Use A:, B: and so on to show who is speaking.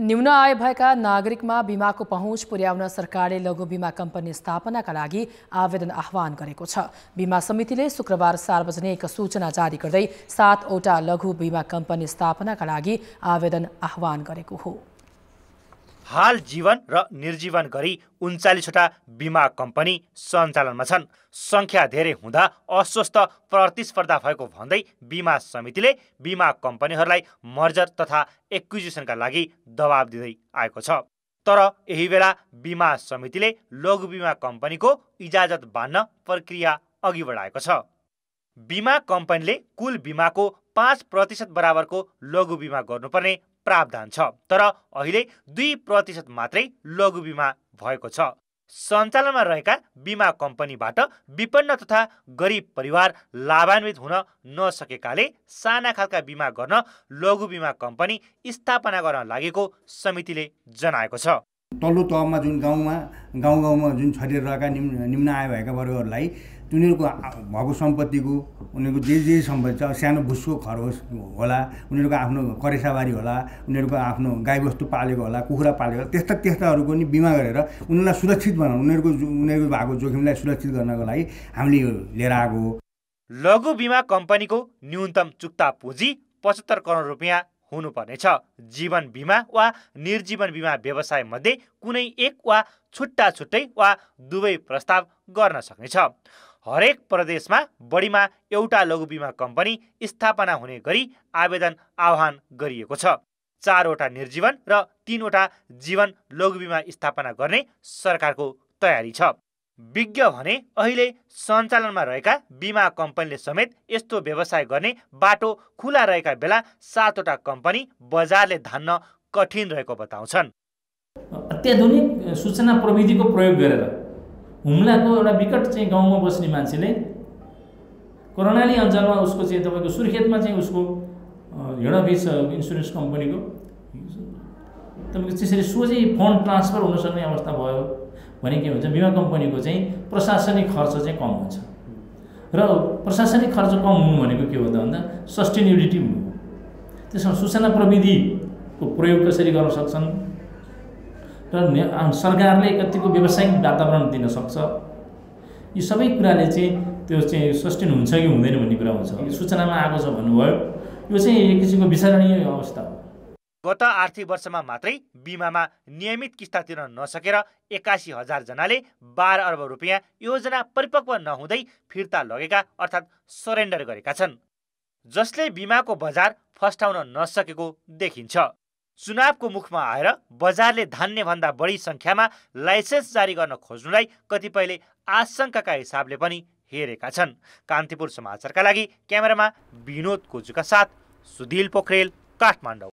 A: न्यून आय भएका नागरिकमा बिमाको पहुँच पुर्याउन सरकारले लघु बिमा कम्पनी स्थापनाका लागि आवेदन आह्वान गरेको छ बिमा समितिले शुक्रबार सार्वजनिक सूचना जारी गर्दै सातवटा लघु बिमा कम्पनी स्थापनाका लागि आवेदन आह्वान गरेको हो
B: हाल जीवन र निर्जीवन गरी उन्चालिसवटा बिमा कम्पनी सञ्चालनमा छन् सङ्ख्या धेरै हुँदा अस्वस्थ प्रतिस्पर्धा भएको भन्दै बिमा समितिले बिमा कम्पनीहरूलाई मर्जर तथा एक्विजिसनका लागि दबाब दिँदै आएको छ तर यही बेला बिमा समितिले लघु बिमा कम्पनीको इजाजत बाँध्न प्रक्रिया अघि बढाएको छ बिमा कम्पनीले कुल बिमाको पाँच प्रतिशत बराबरको लघु बिमा गर्नुपर्ने प्रावधान छ तर अहिले दुई प्रतिशत मात्रै लघु बिमा भएको छ सञ्चालनमा रहेका बिमा कम्पनीबाट विपन्न तथा गरिब परिवार लाभान्वित हुन नसकेकाले साना खालका बिमा गर्न लघु बिमा कम्पनी स्थापना गर्न लागेको समितिले जनाएको छ
C: तल्लो तहमा जुन गाउँमा गाउँ गाउँमा जुन छरिएर रहेका निम्न निम्न आय भएका वर्गहरूलाई उनीहरूको भएको सम्पत्तिको उनीहरूको जे जे सम्पत्ति छ सानो भुसको घर होस् होला उनीहरूको आफ्नो करेसाबारी होला उनीहरूको आफ्नो गाईबस्तु पालेको होला कुखुरा पालेको होला त्यस्ता त्यस्ताहरूको नि बिमा गरेर उनीहरूलाई सुरक्षित बनाउनु उनीहरूको उनीहरूको भएको जोखिमलाई सुरक्षित गर्नको लागि हामीले यो लिएर आएको हो लघु बिमा
B: कम्पनीको न्यूनतम चुक्ता पुँजी पचहत्तर करोड रुपियाँ हुनुपर्नेछ जीवन बिमा वा निर्जीवन बिमा व्यवसायमध्ये कुनै एक वा छुट्टा छुट्टै वा दुवै प्रस्ताव गर्न सक्नेछ हरेक प्रदेशमा बढीमा एउटा लघु बिमा कम्पनी स्थापना हुने गरी आवेदन आह्वान गरिएको छ चारवटा निर्जीवन र तिनवटा जीवन लघु बिमा स्थापना गर्ने सरकारको तयारी छ विज्ञ भने अहिले सञ्चालनमा रहेका बिमा कम्पनीले समेत यस्तो व्यवसाय गर्ने बाटो खुला रहेका बेला सातवटा कम्पनी बजारले धान्न कठिन रहेको बताउँछन्
A: अत्याधुनिक सूचना प्रविधिको प्रयोग गरेर हुम्लाको एउटा विकट चाहिँ गाउँमा बस्ने मान्छेले कर्णाली अञ्चलमा उसको चाहिँ तपाईँको सुर्खेतमा चाहिँ उसको हिँडबिस इन्सुरेन्स कम्पनीको तपाईँको त्यसरी सोझै फन्ड ट्रान्सफर हुनसक्ने अवस्था भयो भने के हुन्छ बिमा कम्पनीको चाहिँ प्रशासनिक खर्च चाहिँ कम हुन्छ र प्रशासनिक खर्च कम हुनु भनेको के हो त भन्दा सस्टेनेबिलिटी हुनु त्यसमा सूचना प्रविधिको प्रयोग कसरी गर्न सक्छन् र सरकारले कतिको व्यावसायिक वातावरण दिन सक्छ यी सबै कुराले चाहिँ त्यो चाहिँ सस्टेन हुन्छ कि हुँदैन भन्ने कुरा हुन्छ सूचनामा आएको छ भन्नुभयो यो चाहिँ एक किसिमको विचारणीय अवस्था हो
B: गत आर्थिक वर्षमा मात्रै बिमामा नियमित किस्ता तिर्न नसकेर एक्कासी हजार जनाले बाह्र अर्ब रुपियाँ योजना परिपक्व नहुँदै फिर्ता लगेका अर्थात् सरेन्डर गरेका छन् जसले बिमाको बजार फस्टाउन नसकेको देखिन्छ चुनावको मुखमा आएर बजारले भन्दा बढी सङ्ख्यामा लाइसेन्स जारी गर्न खोज्नुलाई कतिपयले आशंकाका हिसाबले पनि हेरेका छन् कान्तिपुर समाचारका लागि क्यामेरामा विनोद कोजुका साथ सुदिल पोखरेल काठमाडौँ